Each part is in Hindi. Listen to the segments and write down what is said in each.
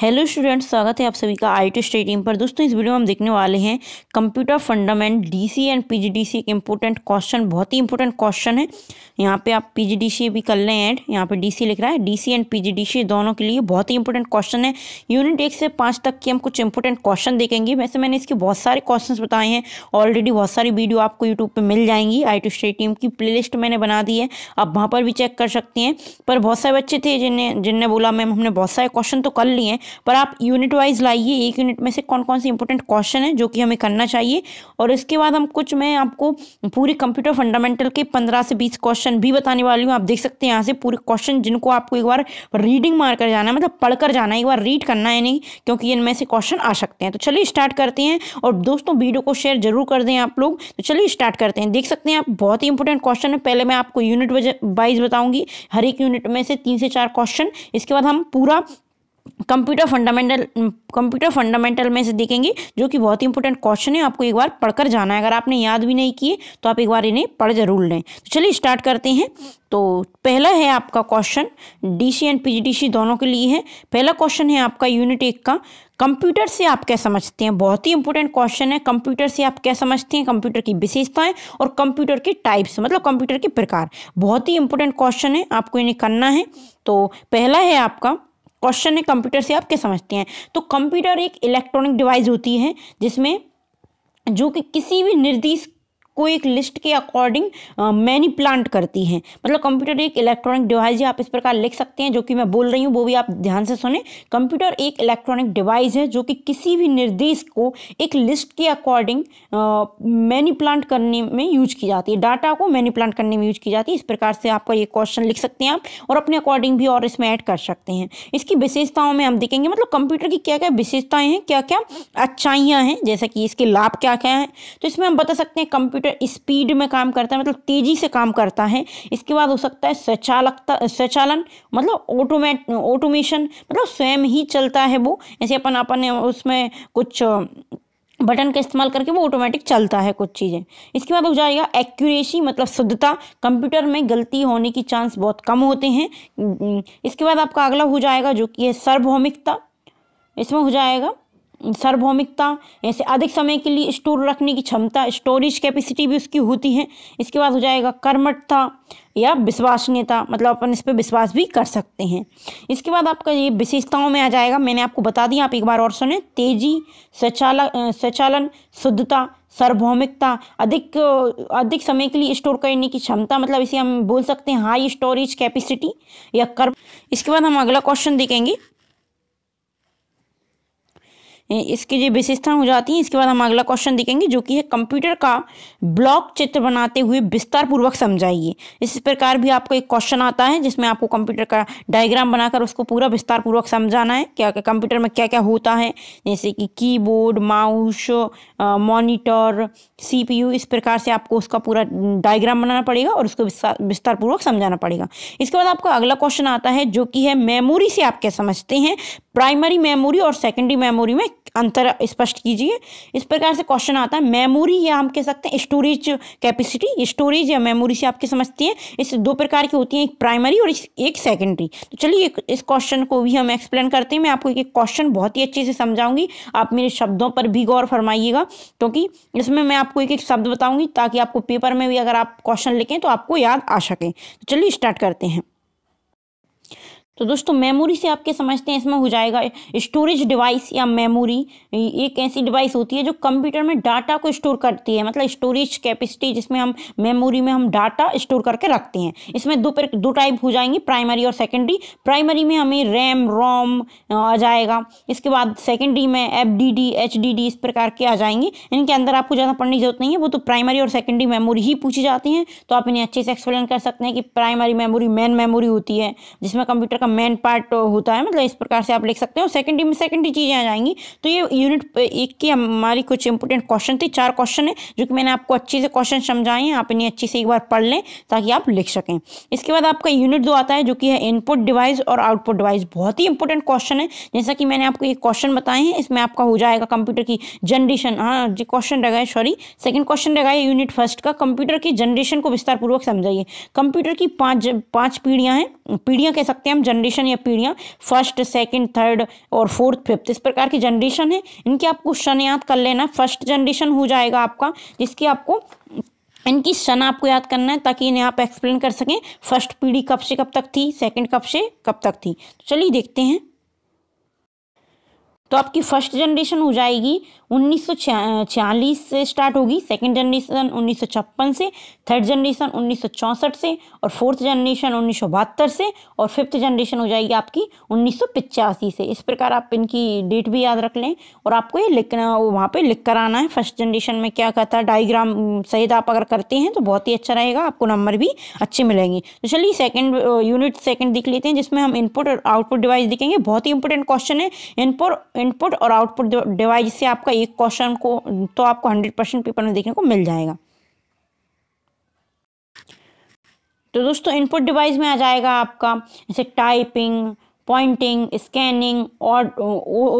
हेलो स्टूडेंट्स स्वागत है आप सभी का आई टी स्टेडियम पर दोस्तों इस वीडियो में हम देखने वाले हैं computer fundamental DC and PGDC एक इम्पोर्टेंट क्वेश्चन बहुत ही इंपॉर्टेंट क्वेश्चन है यहाँ पे आप पीजीडीसी भी कर लें एंड यहाँ पे डीसी लिख रहा है डीसी एंड पीजीडीसी दोनों के लिए बहुत ही इंपॉर्टेंट क्वेश्चन है यूनिट एक से पाँच तक के हम कुछ इंपॉर्टेंट क्वेश्चन देखेंगे वैसे मैंने इसके बहुत सारे क्वेश्चन बताए हैं ऑलरेडी बहुत सारी वीडियो आपको यूट्यूब पर मिल जाएंगी आई टी स्टडी की प्ले मैंने बना दी है आप वहाँ पर भी चेक कर सकते हैं पर बहुत सारे बच्चे थे जिन्हें जिनने बोला मैम हमने बहुत सारे क्वेश्चन तो कर लिए हैं पर आप यूनिट वाइज लाइए एक यूनिट में से कौन कौन से इंपॉर्टेंट क्वेश्चन है जो कि हमें करना चाहिए और इसके बाद हम कुछ मैं आपको पूरे कंप्यूटर फंडामेंटल के पंद्रह से बीस क्वेश्चन भी बताने वाली हूँ आप देख सकते हैं यहाँ से पूरे क्वेश्चन जिनको आपको एक बार रीडिंग मार कर जाना है मतलब पढ़कर जाना है एक बार रीड करना है नहीं क्योंकि इनमें से क्वेश्चन आ सकते हैं तो चलिए स्टार्ट करते हैं और दोस्तों वीडियो को शेयर जरूर कर दें आप लोग तो चलिए स्टार्ट करते हैं देख सकते हैं आप बहुत ही इंपॉर्टेंट क्वेश्चन है पहले मैं आपको यूनिट वाइज बताऊंगी हर एक यूनिट में से तीन से चार क्वेश्चन इसके बाद हम पूरा कंप्यूटर फंडामेंटल कंप्यूटर फंडामेंटल में से देखेंगे जो कि बहुत ही इंपॉर्टेंट क्वेश्चन है आपको एक बार पढ़कर जाना है अगर आपने याद भी नहीं किए तो आप एक बार इन्हें पढ़ जरूर लें तो चलिए स्टार्ट करते हैं तो पहला है आपका क्वेश्चन डीसी एंड पीजीडीसी दोनों के लिए है पहला क्वेश्चन है आपका यूनिट एक का कंप्यूटर से आप क्या समझते हैं बहुत ही इंपॉर्टेंट क्वेश्चन है कंप्यूटर से आप क्या समझते हैं कंप्यूटर की विशेषताएं और कंप्यूटर के टाइप्स मतलब कंप्यूटर के प्रकार बहुत ही इंपॉर्टेंट क्वेश्चन है आपको इन्हें करना है तो पहला है आपका क्वेश्चन है कंप्यूटर से आप क्या समझते हैं तो कंप्यूटर एक इलेक्ट्रॉनिक डिवाइस होती है जिसमें जो कि किसी भी निर्दिष्ट को एक लिस्ट के अकॉर्डिंग मैनी प्लांट करती हैं मतलब कंप्यूटर एक इलेक्ट्रॉनिक डिवाइस है आप इस प्रकार लिख सकते हैं जो कि मैं बोल रही हूँ वो भी आप ध्यान से सुने कंप्यूटर एक इलेक्ट्रॉनिक डिवाइस है जो कि किसी भी निर्देश को एक लिस्ट के अकॉर्डिंग मैनी प्लांट करने में यूज की जाती है डाटा को मैनी प्लांट करने में यूज की जाती है इस प्रकार से आपका ये क्वेश्चन लिख सकते हैं आप और अपने अकॉर्डिंग भी और इसमें ऐड कर सकते हैं इसकी विशेषताओं में हम देखेंगे मतलब कंप्यूटर की क्या क्या विशेषताएं हैं क्या क्या अच्छाइयाँ हैं जैसा कि इसके लाभ क्या क्या हैं तो इसमें हम बता सकते हैं कंप्यूटर कंप्यूटर स्पीड में काम करता है मतलब तेज़ी से काम करता है इसके बाद हो सकता है स्वचालकता स्वचालन मतलब ऑटोमेट ऑटोमेशन मतलब स्वयं ही चलता है वो ऐसे अपन अपन उसमें कुछ बटन का इस्तेमाल करके वो ऑटोमेटिक चलता है कुछ चीज़ें इसके बाद हो जाएगा एक्यूरेसी मतलब शुद्धता कंप्यूटर में गलती होने की चांस बहुत कम होते हैं हम्म, इसके बाद आपका अगला हो जाएगा जो कि है सार्वभौमिकता इसमें हो जाएगा सार्वभौमिकता ऐसे अधिक समय के लिए स्टोर रखने की क्षमता स्टोरेज कैपेसिटी भी उसकी होती है इसके बाद हो जाएगा कर्मठता या विश्वसनीयता मतलब अपन इस पर विश्वास भी कर सकते हैं इसके बाद आपका ये विशेषताओं में आ जाएगा मैंने आपको बता दिया आप एक बार और सुने तेजी स्वचालन स्वचालन शुद्धता सार्वभौमिकता अधिक अधिक समय के लिए स्टोर करने की क्षमता मतलब इसे हम बोल सकते हैं हाई स्टोरेज कैपेसिटी या कर्म इसके बाद हम अगला क्वेश्चन देखेंगे इसकी जो विशेषता हो जाती हैं इसके बाद हम अगला क्वेश्चन देखेंगे जो कि है कंप्यूटर का ब्लॉक चित्र बनाते हुए विस्तारपूर्वक समझाइए इस प्रकार भी आपको एक क्वेश्चन आता है जिसमें आपको कंप्यूटर का डायग्राम बनाकर उसको पूरा विस्तारपूर्वक समझाना है क्या क्या कंप्यूटर में क्या क्या होता है जैसे कि कीबोर्ड माउस पी यू इस प्रकार से आपको उसका पूरा डायग्राम बनाना पड़ेगा और उसको विस्तारपूर्वक समझाना पड़ेगा इसके बाद आपको अगला क्वेश्चन आता है जो कि है मेमोरी से आप क्या समझते हैं प्राइमरी मेमोरी और सेकेंडरी मेमोरी में अंतर स्पष्ट कीजिए इस प्रकार से क्वेश्चन आता है मेमोरी या हम कह सकते हैं स्टोरेज कैपेसिटी स्टोरेज या मेमोरी से आपके समझती है इस दो प्रकार की होती हैं एक प्राइमरी और एक सेकेंडरी तो चलिए इस क्वेश्चन को भी हम एक्सप्लेन करते हैं मैं आपको एक क्वेश्चन बहुत ही अच्छे से समझाऊंगी आप मेरे शब्दों पर भी गौर फरमाइएगा क्योंकि इसमें मैं आपको एक एक शब्द बताऊंगी ताकि आपको पेपर में भी अगर आप क्वेश्चन लिखें तो आपको याद आ सकें तो चलिए स्टार्ट करते हैं तो दोस्तों मेमोरी से आप क्या समझते हैं इसमें हो जाएगा स्टोरेज डिवाइस या मेमोरी एक ऐसी डिवाइस होती है जो कंप्यूटर में डाटा को स्टोर करती है मतलब स्टोरेज कैपेसिटी जिसमें हम मेमोरी में हम डाटा स्टोर करके रखते हैं इसमें दो पर दो टाइप हो जाएंगी प्राइमरी और सेकेंडरी प्राइमरी में हमें रैम रोम आ जाएगा इसके बाद सेकेंडरी में F D D H D D इस प्रकार के आ जाएंगे इनके अंदर आपको ज़्यादा पढ़ने की जरूरत नहीं है वो तो प्राइमरी और सेकेंडरी मेमोरी ही पूछी जाती हैं तो आप इन्हें अच्छे से एक्सप्लेन कर सकते हैं कि प्राइमरी मेमोरी मेन मेमोरी होती है जिसमें कंप्यूटर का मेन पार्ट होता है मतलब इस प्रकार से आप लिख सकते हो सेकेंडरी में सेकेंडरी चीज़ें आ जाएंगी तो ये यूनिट एक की हमारी कुछ इंपॉर्टेंट क्वेश्चन थी चार क्वेश्चन है जो कि मैंने आपको अच्छे से क्वेश्चन समझाए हैं आप इन्हें अच्छे से एक बार पढ़ लें ताकि आप लिख सकें इसके बाद आपका यूनिट दो आता है जो कि है इनपुट डिवाइस और आउटपुट डिवाइस बहुत ही इंपॉर्टेंट क्वेश्चन है जैसा कि मैंने आपको ये क्वेश्चन बताए हैं इसमें आपका हो जाएगा कंप्यूटर की जनरेशन हाँ जी क्वेश्चन रह गए सॉरी सेकेंड क्वेश्चन रह गए यूनिट फर्स्ट का कंप्यूटर की जनरेशन को विस्तारपूर्वक समझाइए कंप्यूटर की पाँच पाँच पीढ़ियाँ हैं पीढ़ियाँ कह सकते हैं हम जनरेशन या पीढ़ियाँ फर्स्ट सेकंड थर्ड और फोर्थ फिफ्थ इस प्रकार की जनरेशन है इनके आप क्वेश्चन याद कर लेना फर्स्ट जनरेशन हो जाएगा आपका जिसकी आपको इनकी सन आपको याद करना है ताकि इन्हें आप एक्सप्लेन कर सकें फर्स्ट पीढ़ी कब से कब तक थी सेकंड कब से कब तक थी तो चलिए देखते हैं तो आपकी फर्स्ट जनरेशन हो जाएगी उन्नीस से स्टार्ट होगी सेकंड जनरेशन उन्नीस से थर्ड जनरेशन उन्नीस से और फोर्थ जनरेशन उन्नीस से और फिफ्थ जनरेशन हो जाएगी आपकी उन्नीस से इस प्रकार आप इनकी डेट भी याद रख लें और आपको ये लिखना वहाँ पे लिख कर आना है फर्स्ट जनरेशन में क्या कहता है डाइग्राम सहित आप अगर करते हैं तो बहुत ही अच्छा रहेगा आपको नंबर भी अच्छे मिलेंगे तो चलिए सेकेंड यूनिट सेकेंड दिख लेते हैं जिसमें हम इनपुट और आउटपुट डिवाइस दिखेंगे बहुत ही इंपॉर्टेंट क्वेश्चन है इनपुट इनपुट और आउटपुट डिवाइस से आपका एक क्वेश्चन को तो आपको हंड्रेड परसेंट पेपर में देखने को मिल जाएगा तो दोस्तों इनपुट डिवाइस में आ जाएगा आपका जैसे टाइपिंग पॉइंटिंग स्कैनिंग और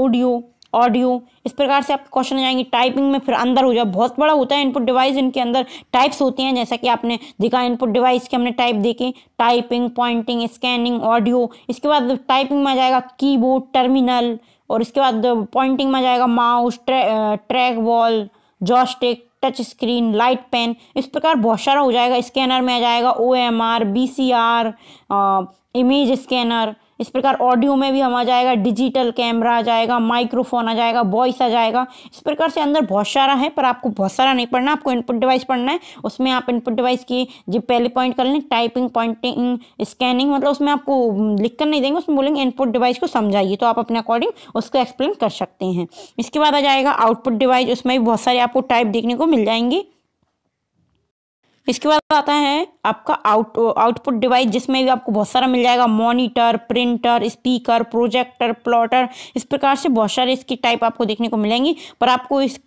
ऑडियो ऑडियो इस प्रकार से आपके क्वेश्चन आ जाएंगे टाइपिंग में फिर अंदर हो जाए बहुत बड़ा होता है इनपुट डिवाइस इनके अंदर टाइप्स होते हैं जैसा कि आपने देखा इनपुट डिवाइस के हमने टाइप देखे टाइपिंग पॉइंटिंग स्कैनिंग ऑडियो इसके बाद टाइपिंग में आ जाएगा कीबोर्ड टर्मिनल और इसके बाद पॉइंटिंग में जाएगा mouse tray, trackball joystick touch screen light pen इस प्रकार बहुत सारा हो जाएगा स्कैनर में आ जाएगा O M R B C R image scanner इस प्रकार ऑडियो में भी हम आ जाएगा डिजिटल कैमरा आ जाएगा माइक्रोफोन आ जाएगा वॉइस आ जाएगा इस प्रकार से अंदर बहुत सारा है पर आपको बहुत सारा नहीं पढ़ना आपको इनपुट डिवाइस पढ़ना है उसमें आप इनपुट डिवाइस की जो पहले पॉइंट कर लें टाइपिंग पॉइंटिंग स्कैनिंग मतलब उसमें आपको लिख कर नहीं देंगे उसमें बोलेंगे इनपुट डिवाइस को समझाइए तो आप अपने अकॉर्डिंग उसको एक्सप्लेन कर सकते हैं इसके बाद आ जाएगा आउटपुट डिवाइस उसमें भी बहुत सारे आपको टाइप देखने को मिल जाएंगे इसके बाद आता है आपका आउट आउटपुट डिवाइस जिसमें भी आपको बहुत सारा मिल जाएगा monitor printer speaker projector plotter इस प्रकार से बहुत सारे इसकी टाइप आपको देखने को मिलेंगी पर आपको इस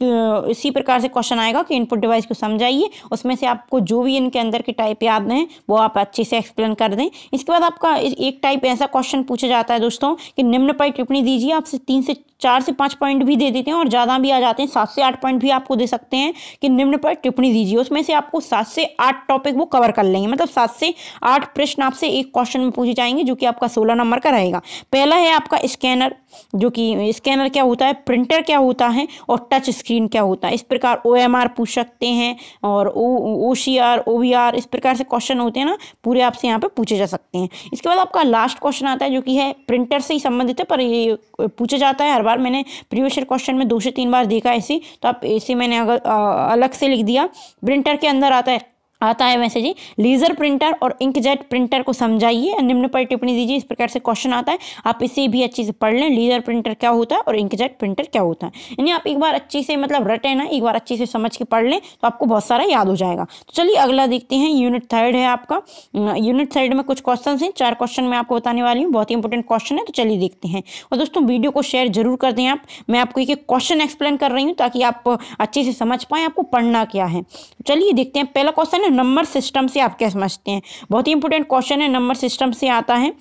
इसी प्रकार से क्वेश्चन आएगा कि इनपुट डिवाइस को समझाइए उसमें से आपको जो भी इनके अंदर के टाइप याद हैं वो आप अच्छे से एक्सप्लेन कर दें इसके बाद आपका एक टाइप ऐसा क्वेश्चन पूछा जाता है दोस्तों कि निम्न पर टिप्पणी दीजिए आपसे तीन से चार से पाँच पॉइंट भी दे देते हैं और ज़्यादा भी आ जाते हैं सात से आठ पॉइंट भी आपको दे सकते हैं कि निम्न पर टिप्पणी दीजिए उसमें से आपको सात से आठ टॉपिक वो कवर कर लेंगे मतलब सात से आठ प्रश्न आपसे एक क्वेश्चन में पूछे जाएंगे जो कि आपका सोलह नंबर का रहेगा पहला है आपका स्कैनर जो कि स्कैनर क्या होता है प्रिंटर क्या होता है और टच स्क्रीन क्या होता है इस प्रकार ओ एम आर पूछ सकते हैं और O C R O V R इस प्रकार से क्वेश्चन होते हैं ना पूरे आपसे यहाँ पे पूछे जा सकते हैं इसके बाद आपका लास्ट क्वेश्चन आता है जो कि है प्रिंटर से ही संबंधित है पर ये पूछा जाता है हर बार मैंने प्रीवियस ईयर क्वेश्चन में दो से तीन बार देखा ऐसे तो आप ऐसे मैंने अगर अलग से लिख दिया प्रिंटर के अंदर आता है आता है वैसे जी लेजर प्रिंटर और इंकजेट प्रिंटर को समझाइए निम्न पर टिप्पणी दीजिए इस प्रकार से क्वेश्चन आता है आप इसे भी अच्छे से पढ़ लें लेजर प्रिंटर क्या होता है और इंकजेट प्रिंटर क्या होता है यानी आप एक बार अच्छे से मतलब रटे ना एक बार अच्छे से समझ के पढ़ लें तो आपको बहुत सारा याद हो जाएगा तो चलिए अगला देखते हैं यूनिट थर्ड है आपका यूनिट थर्ड में कुछ क्वेश्चन हैं चार क्वेश्चन मैं आपको बताने वाली हूँ बहुत ही इंपॉर्टेंट क्वेश्चन है तो चलिए देखते हैं और दोस्तों वीडियो को शेयर जरूर कर दें आप मैं आपको एक क्वेश्चन एक्सप्लेन कर रही हूँ ताकि आप अच्छे से समझ पाएँ आपको पढ़ना क्या है चलिए देखते हैं पहला क्वेश्चन है नंबर सिस्टम से आप क्या समझते हैं बहुत ही इंपॉर्टेंट क्वेश्चन है नंबर सिस्टम से आता है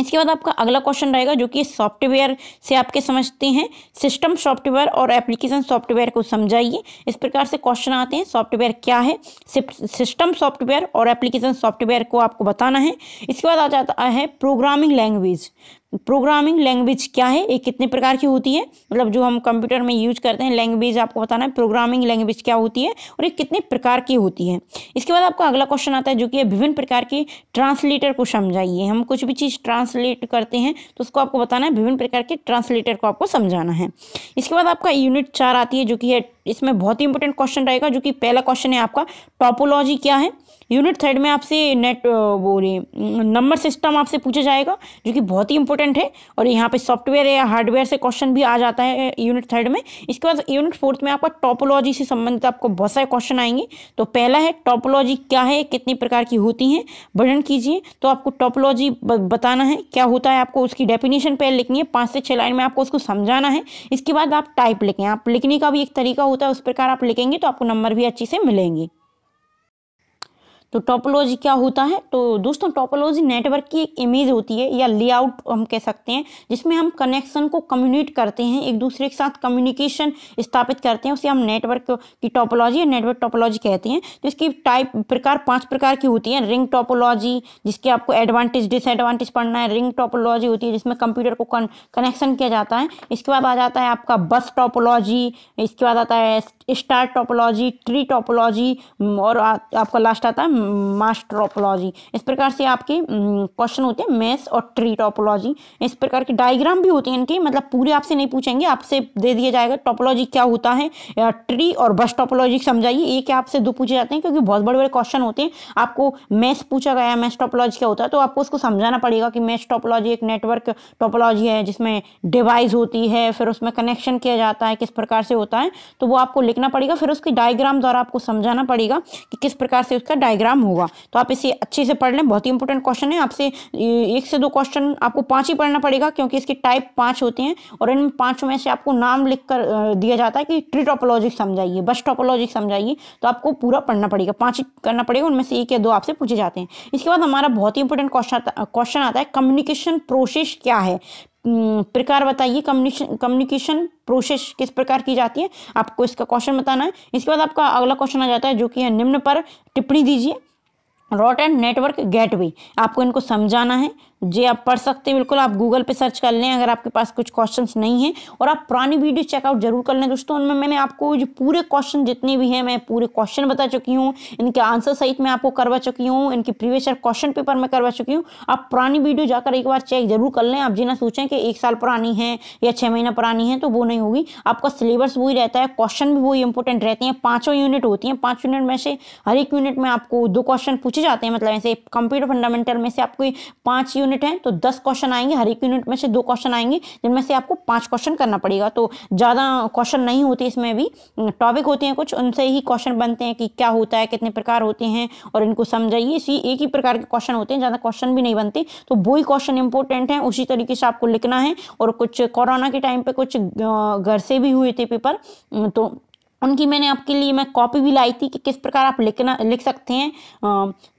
इसके बाद आपका अगला क्वेश्चन रहेगा जो कि सॉफ्टवेयर से आपके समझते हैं सिस्टम सॉफ्टवेयर और एप्लीकेशन सॉफ्टवेयर को समझाइए इस प्रकार से क्वेश्चन आते हैं सॉफ्टवेयर क्या है सिस्टम सॉफ्टवेयर और एप्लीकेशन सॉफ्टवेयर को आपको बताना है इसके बाद आ जाता है प्रोग्रामिंग लैंग्वेज प्रोग्रामिंग लैंग्वेज क्या है ये कितने प्रकार की होती है मतलब जो हम कंप्यूटर में यूज करते हैं लैंग्वेज आपको बताना है प्रोग्रामिंग लैंग्वेज क्या होती है और ये कितने प्रकार की होती है इसके बाद आपका अगला क्वेश्चन आता है जो कि विभिन्न प्रकार के ट्रांसलेटर को समझाइए हम कुछ भी चीज़ ट्रांसलेट करते हैं तो उसको आपको बताना है विभिन्न प्रकार के ट्रांसलेटर को आपको समझाना है इसके बाद आपका यूनिट चार आती है जो कि है इसमें बहुत ही इंपॉर्टेंट क्वेश्चन रहेगा जो कि पहला क्वेश्चन है आपका टॉपोलॉजी क्या है यूनिट थर्ड में आपसे नेट वो नंबर सिस्टम आपसे पूछा जाएगा जो कि बहुत ही इंपॉर्टेंट है और यहाँ पे सॉफ्टवेयर या हार्डवेयर से क्वेश्चन भी आ जाता है यूनिट थर्ड में इसके बाद यूनिट फोर्थ में आपका टॉपोलॉजी से संबंधित आपको बहुत सारे क्वेश्चन आएंगे तो पहला है टॉपोलॉजी क्या है कितनी प्रकार की होती हैं वर्णन कीजिए तो आपको टॉपोलॉजी बताना है क्या होता है आपको उसकी डेफिनेशन पहले लिखनी है पाँच से छः लाइन में आपको उसको समझाना है इसके बाद आप टाइप लिखें आप लिखने का भी एक तरीका होता है उस प्रकार आप लिखेंगे तो आपको नंबर भी अच्छी से मिलेंगी तो टोपोलॉजी क्या होता है तो दोस्तों टोपोलॉजी नेटवर्क की एक इमेज होती है या लेआउट हम कह सकते हैं जिसमें हम कनेक्शन को कम्युनिकेट करते हैं एक दूसरे के साथ कम्युनिकेशन स्थापित करते हैं उसे हम नेटवर्क की टोपोलॉजी या नेटवर्क टोपोलॉजी कहते हैं तो इसकी टाइप प्रकार पाँच प्रकार की होती है रिंग टोपोलॉजी जिसके आपको एडवांटेज डिसएडवांटेज पढ़ना है रिंग टोपोलॉजी होती है जिसमें कंप्यूटर को कनेक्शन किया जाता है इसके बाद आ जाता है आपका बस टोपोलॉजी इसके बाद आता है स्टार टोपोलॉजी ट्री टोपोलॉजी और आ, आपका लास्ट आता है मास टोपोलॉजी इस प्रकार से आपके क्वेश्चन होते हैं मैथ्स और ट्री टोपोलॉजी इस प्रकार के डायग्राम भी होते हैं इनके मतलब पूरे आपसे नहीं पूछेंगे आपसे दे दिया जाएगा टोपोलॉजी क्या होता है ट्री और बस टोपोलॉजी समझाइए ये क्या आपसे दो पूछे जाते हैं क्योंकि बहुत बड़े बड़े क्वेश्चन होते हैं आपको मैथ्स पूछा गया है मैथ्स टोपोलॉजी क्या होता है तो आपको उसको समझाना पड़ेगा कि मैथ्स टोपोलॉजी एक नेटवर्क टोपोलॉजी है जिसमें डिवाइस होती है फिर उसमें कनेक्शन किया जाता है किस प्रकार से होता है तो वो आपको लिख देखना पड़ेगा फिर उसकी डायग्राम द्वारा आपको समझाना पड़ेगा कि किस प्रकार से उसका डायग्राम होगा तो आप इसे अच्छे से पढ़ लें बहुत ही इंपॉर्टेंट क्वेश्चन है आपसे एक से दो क्वेश्चन आपको पाँच ही पढ़ना पड़ेगा क्योंकि इसकी टाइप पाँच होती हैं और इन पाँचों में से आपको नाम लिख दिया जाता है कि ट्री टॉपोलॉजिक समझाइए बस टॉपोलॉजिक समझाइए तो आपको पूरा पढ़ना पड़ेगा पाँच ही करना पड़ेगा उनमें से एक या दो आपसे पूछे जाते हैं इसके बाद हमारा बहुत ही इंपॉर्टेंट क्वेश्चन क्वेश्चन आता है कम्युनिकेशन प्रोसेस क्या है हम्म, प्रकार बताइए कम्युनिकेशन प्रोसेस किस प्रकार की जाती है आपको इसका क्वेश्चन बताना है इसके बाद आपका अगला क्वेश्चन आ जाता है जो कि है निम्न पर टिप्पणी दीजिए रॉट एंड नेटवर्क गेटवे आपको इनको समझाना है जे आप पढ़ सकते हैं बिल्कुल आप गूगल पे सर्च कर लें अगर आपके पास कुछ क्वेश्चंस नहीं हैं और आप पुरानी वीडियो चेकआउट जरूर कर लें दोस्तों उनमें मैंने आपको जो पूरे क्वेश्चन जितने भी हैं मैं पूरे क्वेश्चन बता चुकी हूँ इनके आंसर सहित मैं आपको करवा चुकी हूँ इनकी प्रीवियस ईयर क्वेश्चन पेपर मैं करवा चुकी हूँ आप पुरानी वीडियो जाकर एक बार चेक जरूर कर लें आप जी ना सोचें कि एक साल पुरानी है या छः महीना पुरानी है तो वो नहीं होगी आपका सिलेबस वही रहता है क्वेश्चन भी वही इंपॉर्टेंट रहते हैं पाँचों यूनिट होती हैं पाँच यूनिट में से हर एक यूनिट में आपको दो क्वेश्चन पूछे पूछे जाते हैं मतलब ऐसे कंप्यूटर फंडामेंटल में से आपको पाँच यूनिट हैं तो दस क्वेश्चन आएंगे हर एक यूनिट में से दो क्वेश्चन आएंगे जिनमें से आपको पाँच क्वेश्चन करना पड़ेगा तो ज़्यादा क्वेश्चन नहीं होते इसमें भी टॉपिक होते हैं कुछ उनसे ही क्वेश्चन बनते हैं कि क्या होता है कितने प्रकार होते हैं और इनको समझाइए इसी एक ही प्रकार के क्वेश्चन होते हैं ज़्यादा क्वेश्चन भी नहीं बनते तो वो ही क्वेश्चन इंपॉर्टेंट हैं उसी तरीके से आपको लिखना है और कुछ कोरोना के टाइम पर कुछ घर से भी हुए थे पेपर तो उनकी मैंने आपके लिए मैं कॉपी भी लाई थी कि किस प्रकार आप लिखना लिख सकते हैं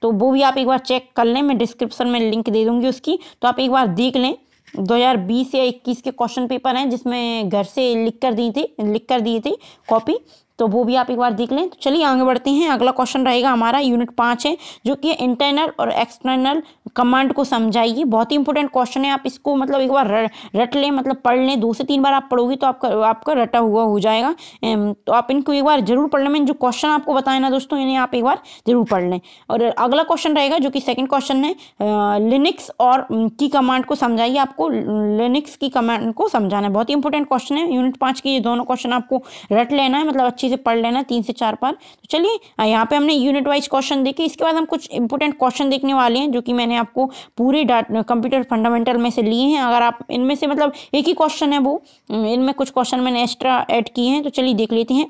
तो वो भी आप एक बार चेक कर लें मैं डिस्क्रिप्शन में लिंक दे दूंगी उसकी तो आप एक बार देख लें 2020 या 21 के क्वेश्चन पेपर हैं जिसमें घर से लिख कर दी थी लिख कर दिए थे कॉपी तो वो भी आप एक बार देख लें तो चलिए आगे बढ़ते हैं अगला क्वेश्चन रहेगा हमारा यूनिट पाँच है जो कि इंटरनल और एक्सटर्नल कमांड को समझाइए बहुत ही इंपॉर्टेंट क्वेश्चन है आप इसको मतलब एक बार रट लें मतलब पढ़ लें दो से तीन बार आप पढ़ोगे तो आपका आपका रटा हुआ हो जाएगा तो आप इनको एक बार जरूर पढ़ लें जो क्वेश्चन आपको बताया ना दोस्तों इन्हें आप एक बार जरूर पढ़ लें और अगला क्वेश्चन रहेगा जो कि सेकेंड क्वेश्चन है लिनिक्स और की कमांड को समझाइए आपको लिनिक्स की कमांड को समझाना है बहुत ही इंपॉर्टेंट क्वेश्चन है यूनिट पाँच के ये दोनों क्वेश्चन आपको रट लेना है मतलब अच्छे अच्छी से पढ़ लेना तीन से चार पार तो चलिए यहाँ पे हमने यूनिट वाइज क्वेश्चन देखे इसके बाद हम कुछ इंपॉर्टेंट क्वेश्चन देखने वाले हैं जो कि मैंने आपको पूरे कंप्यूटर फंडामेंटल में से लिए हैं अगर आप इनमें से मतलब एक ही क्वेश्चन है वो इनमें कुछ क्वेश्चन मैंने एक्स्ट्रा ऐड किए हैं तो चलिए देख लेते हैं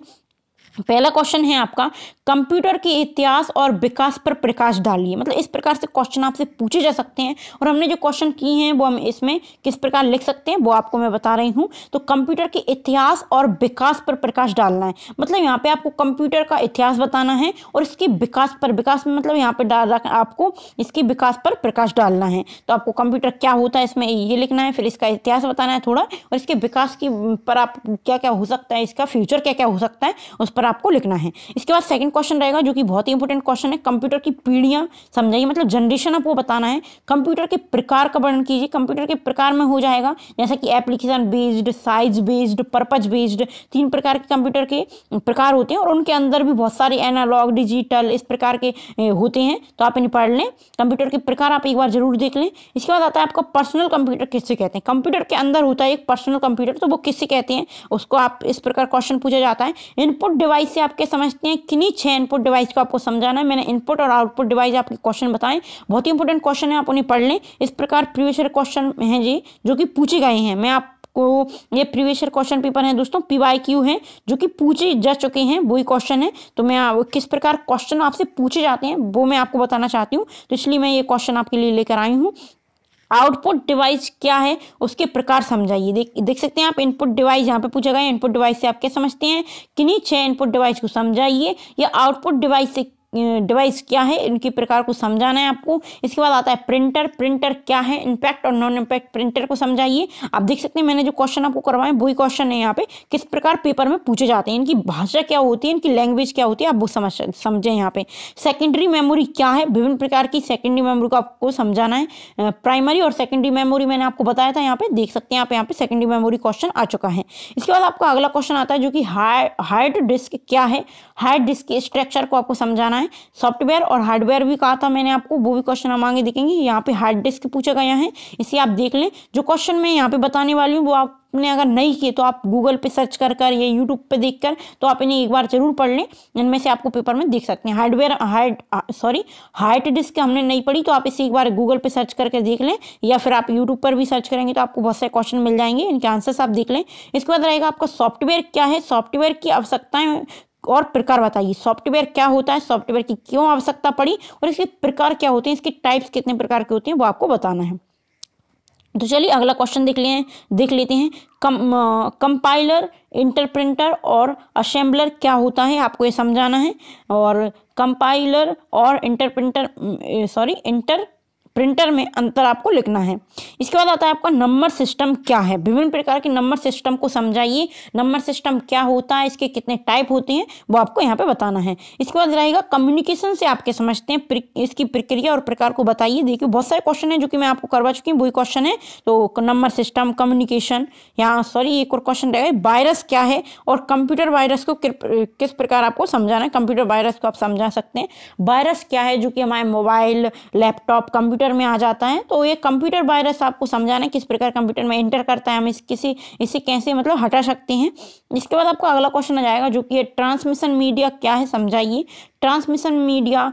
पहला क्वेश्चन है आपका कंप्यूटर के इतिहास और विकास पर प्रकाश डालिए मतलब इस प्रकार से क्वेश्चन आपसे पूछे जा सकते हैं और हमने जो क्वेश्चन किए हैं वो हम इसमें किस प्रकार लिख सकते हैं वो आपको मैं बता रही हूँ तो कंप्यूटर के इतिहास और विकास पर प्रकाश डालना है मतलब यहाँ पे आपको कंप्यूटर का इतिहास बताना है और इसके विकास पर विकास मतलब यहाँ पर डाल आपको इसके विकास पर प्रकाश डालना है तो आपको कंप्यूटर क्या होता है इसमें ये लिखना है फिर इसका इतिहास बताना है थोड़ा और इसके विकास की पर आप क्या क्या हो सकता है इसका फ्यूचर क्या क्या हो सकता है उस पर आपको लिखना है इसके बाद सेकंड क्वेश्चन रहेगा जो कि बहुत ही इंपॉर्टेंट क्वेश्चन है कंप्यूटर की पीढ़ियाँ समझाइए मतलब जनरेशन आपको बताना है कंप्यूटर के प्रकार का वर्णन कीजिए कंप्यूटर के प्रकार में हो जाएगा जैसा कि application based size based purpose based तीन प्रकार के कंप्यूटर के प्रकार होते हैं और उनके अंदर भी बहुत सारे एनालॉग डिजिटल इस प्रकार के होते हैं तो आप इन्हें पढ़ लें कंप्यूटर के प्रकार आप एक बार जरूर देख लें इसके बाद आता है आपका पर्सनल कंप्यूटर किससे कहते हैं कंप्यूटर के अंदर होता है एक पर्सनल कंप्यूटर तो वो किससे कहते हैं उसको आप इस प्रकार क्वेश्चन पूछा जाता है इनपुट डिवाइस से आपके समझते हैं किन्हीं छह इनपुट डिवाइस को आपको समझाना है मैंने इनपुट और आउटपुट डिवाइस आपके क्वेश्चन बताएं बहुत ही इंपॉर्टेंट क्वेश्चन है आप उन्हें पढ़ लें इस प्रकार प्रीवियसर क्वेश्चन हैं जी जो कि पूछे गए हैं मैं आप आपको ये प्रीवियसर क्वेश्चन पेपर है दोस्तों पी वाई क्यू है जो कि पूछे जा चुके हैं वही क्वेश्चन है तो मैं किस प्रकार क्वेश्चन आपसे पूछे जाते हैं वो मैं आपको बताना चाहती हूँ तो इसलिए मैं ये क्वेश्चन आपके लिए लेकर आई हूँ आउटपुट डिवाइस क्या है उसके प्रकार समझाइए देख देख सकते हैं आप इनपुट डिवाइस यहाँ पे पूछा गया इनपुट डिवाइस से आप क्या समझते हैं किन्हीं छह इनपुट डिवाइस को समझाइए या आउटपुट डिवाइस से डिवाइस क्या है इनके प्रकार को समझाना है आपको इसके बाद आता है प्रिंटर प्रिंटर क्या है इम्पैक्ट और नॉन इम्पैक्ट प्रिंटर को समझाइए आप देख सकते हैं मैंने जो क्वेश्चन आपको करवाए वही क्वेश्चन है यहाँ पे किस प्रकार पेपर में पूछे जाते हैं इनकी भाषा क्या होती है इनकी लैंग्वेज क्या होती है आप वो समझ समझें यहाँ पे सेकेंडरी मेमोरी क्या है विभिन्न प्रकार की सेकेंडरी मेमोरी को आपको समझाना है प्राइमरी और सेकेंडरी मेमोरी मैंने आपको बताया था यहाँ पे देख सकते हैं आप यहाँ पे सेकेंडरी मेमोरी क्वेश्चन आ चुका है इसके बाद आपका अगला क्वेश्चन आता है जो कि हार्ड डिस्क क्या है हार्ड डिस्क के स्ट्रक्चर को आपको समझाना करना है सॉफ्टवेयर और हार्डवेयर भी कहा था मैंने आपको वो भी क्वेश्चन हम आगे देखेंगे यहाँ पे हार्ड डिस्क पूछा गया है इसे आप देख लें जो क्वेश्चन मैं यहाँ पे बताने वाली हूँ वो आपने अगर नहीं किए तो आप गूगल पे सर्च कर कर या यूट्यूब पे देख कर तो आप इन्हें एक बार जरूर पढ़ लें इनमें से आपको पेपर में देख सकते हैं hardware hard sorry hard disk हमने नहीं पढ़ी तो आप इसे एक बार गूगल पे सर्च करके देख लें या फिर आप यूट्यूब पर भी सर्च करेंगे तो आपको बहुत सारे क्वेश्चन मिल जाएंगे इनके आंसर्स आप देख लें इसके बाद रहेगा आपका सॉफ्टवेयर क्या है सॉफ्टवेयर की आवश्यकताएँ और प्रकार बताइए सॉफ्टवेयर क्या होता है सॉफ्टवेयर की क्यों आवश्यकता पड़ी और इसके प्रकार क्या होते हैं इसके टाइप्स कितने प्रकार के होते हैं वो आपको बताना है तो चलिए अगला क्वेश्चन देख लिए देख लेते हैं कम कंपाइलर इंटरप्रिंटर और असेंबलर क्या होता है आपको ये समझाना है और कंपाइलर और इंटरप्रिंटर सॉरी इंटर प्रिंटर में अंतर आपको लिखना है इसके बाद आता है आपका नंबर सिस्टम क्या है विभिन्न प्रकार के नंबर सिस्टम को समझाइए नंबर सिस्टम क्या होता है इसके कितने टाइप होते हैं वो आपको यहाँ पे बताना है इसके बाद रहेगा कम्युनिकेशन से आपके समझते हैं इसकी प्रक्रिया और प्रकार को बताइए देखिए बहुत सारे क्वेश्चन है जो कि मैं आपको करवा चुकी हूँ वही क्वेश्चन है तो नंबर सिस्टम कम्युनिकेशन यहाँ सॉरी एक और क्वेश्चन रहेगा वायरस क्या है और कंप्यूटर वायरस को किस प्रकार आपको समझाना है कंप्यूटर वायरस को आप समझा सकते हैं वायरस क्या है जो कि हमारे मोबाइल लैपटॉप कंप्यूटर कंप्यूटर में आ जाता है तो ये कंप्यूटर वायरस आपको समझाना है किस प्रकार कंप्यूटर में एंटर करता है हम इस किसी इसे कैसे मतलब हटा सकते हैं इसके बाद आपको अगला क्वेश्चन आ जाएगा जो कि है ट्रांसमिशन मीडिया क्या है समझाइए ट्रांसमिशन मीडिया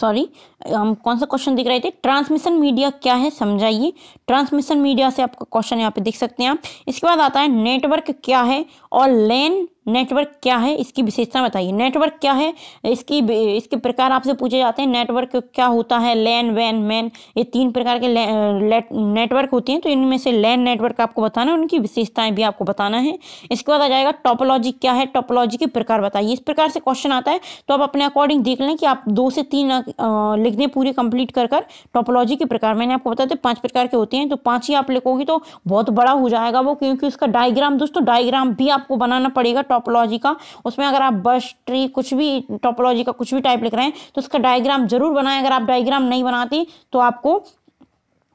सॉरी हम कौन सा क्वेश्चन दिख रहे थे ट्रांसमिशन मीडिया क्या है समझाइए ट्रांसमिशन मीडिया से आपका क्वेश्चन यहाँ पे देख सकते हैं आप इसके बाद आता है नेटवर्क क्या है और लेन नेटवर्क क्या है इसकी विशेषता बताइए नेटवर्क क्या है इसकी इसके प्रकार आपसे पूछे जाते हैं नेटवर्क क्या होता है लैन वैन मैन ये तीन प्रकार के नेटवर्क होते हैं तो इनमें से लैन नेटवर्क आपको बताना है उनकी विशेषताएं भी आपको बताना है इसके बाद आ जाएगा टॉपोलॉजी क्या है टॉपोलॉजी के प्रकार बताइए इस प्रकार से क्वेश्चन आता है तो आप अपने अकॉर्डिंग देख लें कि आप दो से तीन लिख दें पूरे कंप्लीट कर कर टॉपोलॉजी के प्रकार मैंने आपको बताया था पाँच प्रकार के होते हैं तो पाँच ही आप लिखोगे तो बहुत बड़ा हो जाएगा वो क्योंकि उसका डायग्राम दोस्तों डायग्राम भी आपको बनाना पड़ेगा टॉपोलॉजी का उसमें अगर आप बस ट्री कुछ भी टॉपोलॉजी का कुछ भी टाइप लिख रहे हैं तो उसका डायग्राम जरूर बनाएं अगर आप डायग्राम नहीं बनाती तो आपको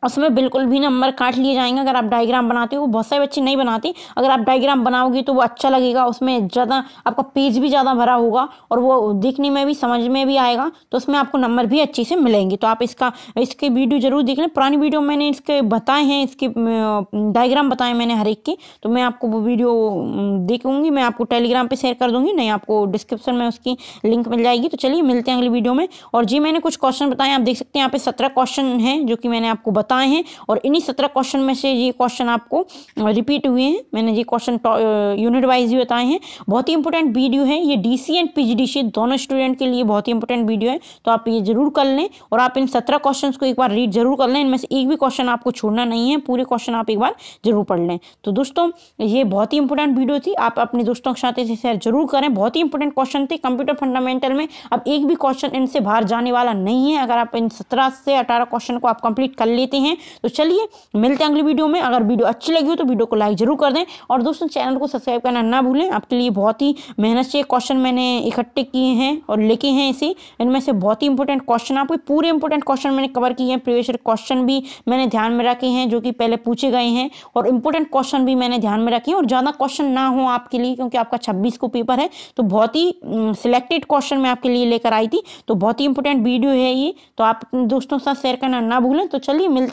उसमें बिल्कुल भी नंबर काट लिए जाएंगे अगर आप डायग्राम बनाते हो बहुत सारे बच्चे नहीं बनाते अगर आप डायग्राम बनाओगे तो वो अच्छा लगेगा उसमें ज़्यादा आपका पेज भी ज़्यादा भरा होगा और वो दिखने में भी समझ में भी आएगा तो उसमें आपको नंबर भी अच्छे से मिलेंगे तो आप इसका इसके वीडियो ज़रूर देख लें पुरानी वीडियो मैंने इसके बताए हैं इसके डायग्राम बताए मैंने हर एक के तो मैं आपको वो वीडियो देखूँगी मैं आपको टेलीग्राम पर शेयर कर दूँगी नहीं आपको डिस्क्रिप्शन में उसकी लिंक मिल जाएगी तो चलिए मिलते हैं अगली वीडियो में और जी मैंने कुछ क्वेश्चन बताए आप देख सकते हैं यहाँ पे सत्रह क्वेश्चन हैं जो कि मैंने आपको बताया बताए हैं और इन्हीं सत्रह क्वेश्चन में से ये क्वेश्चन आपको रिपीट हुए हैं मैंने ये क्वेश्चन यूनिट वाइज भी बताए हैं बहुत ही इंपॉर्टेंट वीडियो है ये डी एंड पी दोनों स्टूडेंट के लिए बहुत ही इंपॉर्टेंट वीडियो है तो आप ये जरूर कर लें और आप इन सत्रह क्वेश्चन को एक बार रीड जरूर कर लें इनमें से एक भी क्वेश्चन आपको छोड़ना नहीं है पूरे क्वेश्चन आप एक बार जरूर पढ़ लें तो दोस्तों ये बहुत ही इंपॉर्टेंट वीडियो थी आप अपने दोस्तों के साथ इसे शेयर जरूर करें बहुत ही इंपॉर्टेंट क्वेश्चन थे कंप्यूटर फंडामेंटल में अब एक भी क्वेश्चन इनसे बाहर जाने वाला नहीं है अगर आप इन सत्रह से अठारह क्वेश्चन को आप कंप्लीट कर लेते हैं हैं तो चलिए मिलते हैं अगली वीडियो में अगर वीडियो अच्छी लगी हो तो वीडियो को लाइक जरूर कर दें और दोस्तों चैनल को सब्सक्राइब करना ना भूलें आपके लिए बहुत ही मेहनत से क्वेश्चन मैंने इकट्ठे किए हैं और लिखे हैं इसे इनमें से बहुत ही इंपॉर्टेंट क्वेश्चन आपके पूरे इंपॉर्टेंट क्वेश्चन मैंने कवर किए हैं प्रीवियस क्वेश्चन भी मैंने ध्यान में रखे हैं जो कि पहले पूछे गए हैं और इंपॉर्टेंट क्वेश्चन भी मैंने ध्यान में रखे हैं और ज़्यादा क्वेश्चन ना हो आपके लिए क्योंकि आपका छब्बीस को पेपर है तो बहुत ही सिलेक्टेड क्वेश्चन मैं आपके लिए लेकर आई थी तो बहुत ही इंपॉर्टेंट वीडियो है ये तो आप दोस्तों के साथ शेयर करना ना भूलें तो चलिए मिलते